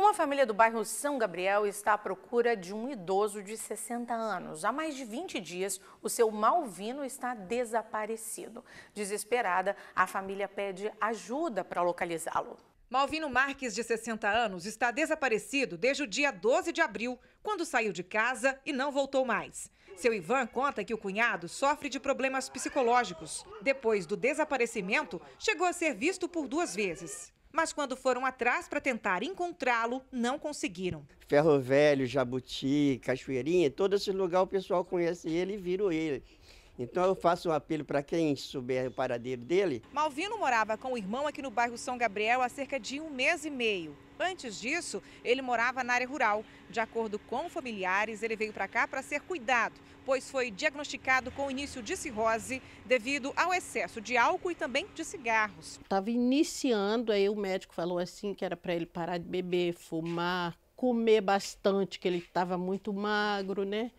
Uma família do bairro São Gabriel está à procura de um idoso de 60 anos. Há mais de 20 dias, o seu malvino está desaparecido. Desesperada, a família pede ajuda para localizá-lo. Malvino Marques, de 60 anos, está desaparecido desde o dia 12 de abril, quando saiu de casa e não voltou mais. Seu Ivan conta que o cunhado sofre de problemas psicológicos. Depois do desaparecimento, chegou a ser visto por duas vezes mas quando foram atrás para tentar encontrá-lo, não conseguiram. Ferro Velho, Jabuti, Cachoeirinha, todo esse lugar o pessoal conhece ele e virou ele. Então eu faço um apelo para quem souber o paradeiro dele. Malvino morava com o irmão aqui no bairro São Gabriel há cerca de um mês e meio. Antes disso, ele morava na área rural. De acordo com familiares, ele veio para cá para ser cuidado, pois foi diagnosticado com início de cirrose devido ao excesso de álcool e também de cigarros. Estava iniciando, aí o médico falou assim que era para ele parar de beber, fumar, comer bastante, que ele estava muito magro, né?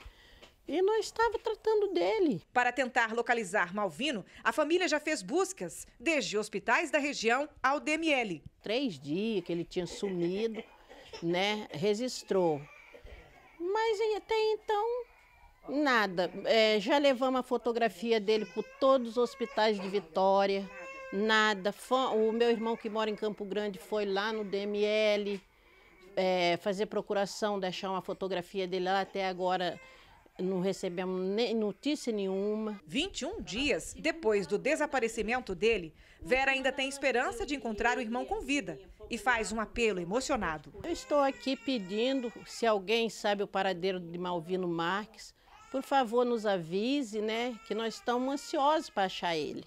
e nós estava tratando dele. Para tentar localizar Malvino, a família já fez buscas, desde hospitais da região ao DML. Três dias que ele tinha sumido, né? Registrou. Mas até então, nada. É, já levamos a fotografia dele por todos os hospitais de Vitória. Nada. O meu irmão que mora em Campo Grande foi lá no DML é, fazer procuração, deixar uma fotografia dele lá até agora não recebemos nem notícia nenhuma. 21 dias depois do desaparecimento dele, Vera ainda tem esperança de encontrar o irmão com vida e faz um apelo emocionado. Eu estou aqui pedindo, se alguém sabe o paradeiro de Malvino Marques, por favor nos avise, né, que nós estamos ansiosos para achar ele.